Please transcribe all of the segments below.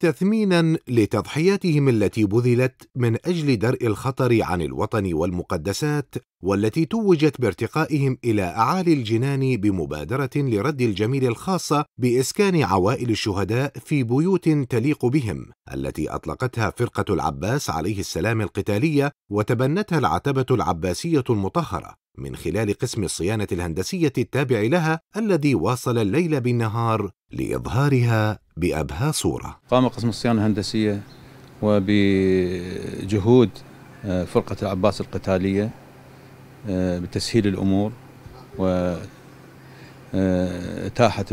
تثمينا لتضحياتهم التي بذلت من اجل درء الخطر عن الوطن والمقدسات والتي توجت بارتقائهم الى اعالي الجنان بمبادره لرد الجميل الخاصه باسكان عوائل الشهداء في بيوت تليق بهم التي اطلقتها فرقه العباس عليه السلام القتاليه وتبنتها العتبه العباسيه المطهره من خلال قسم الصيانه الهندسيه التابع لها الذي واصل الليل بالنهار لإظهارها بأبهى صورة قام قسم الصيانة الهندسية وبجهود آه، فرقة العباس القتالية آه، بتسهيل الأمور واتاحت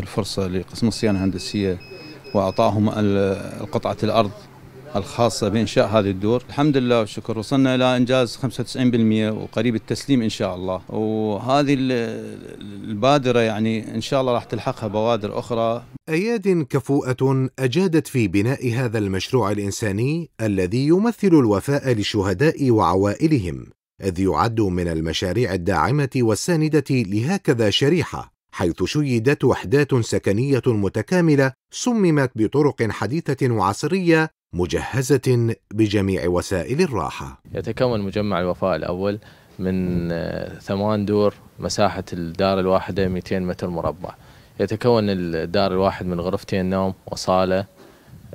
آه، الفرصة لقسم الصيانة الهندسية وأعطاهم قطعة الأرض الخاصة بإنشاء هذه الدور الحمد لله والشكر وصلنا إلى إنجاز 95% وقريب التسليم إن شاء الله وهذه البادرة يعني إن شاء الله راح تلحقها بوادر أخرى أياد كفوءة أجادت في بناء هذا المشروع الإنساني الذي يمثل الوفاء للشهداء وعوائلهم إذ يعد من المشاريع الداعمة والساندة لهكذا شريحة حيث شيدت وحدات سكنيه متكامله صممت بطرق حديثه وعصريه مجهزة بجميع وسائل الراحة يتكون مجمع الوفاء الأول من آه، ثمان دور مساحة الدار الواحدة 200 متر مربع يتكون الدار الواحد من غرفتين نوم وصالة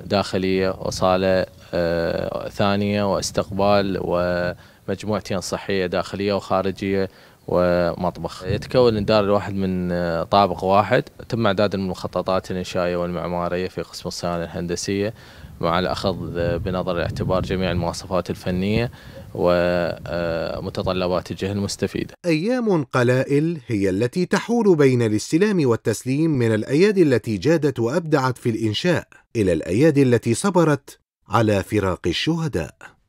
داخلية وصالة آه، ثانية واستقبال ومجموعتين صحية داخلية وخارجية ومطبخ يتكون الدار الواحد من آه، طابق واحد تم إعداد المخططات الإنشائية والمعمارية في قسم الصيانة الهندسية مع الأخذ آه، بنظر الاعتبار جميع المواصفات الفنية ومتطلبات الجهة المستفيدة أيام قلائل هي التي تحول بين الاستلام والتسليم من الأيادي التي جادت وأبدعت في الإنشاء إلى الأيادي التي صبرت على فراق الشهداء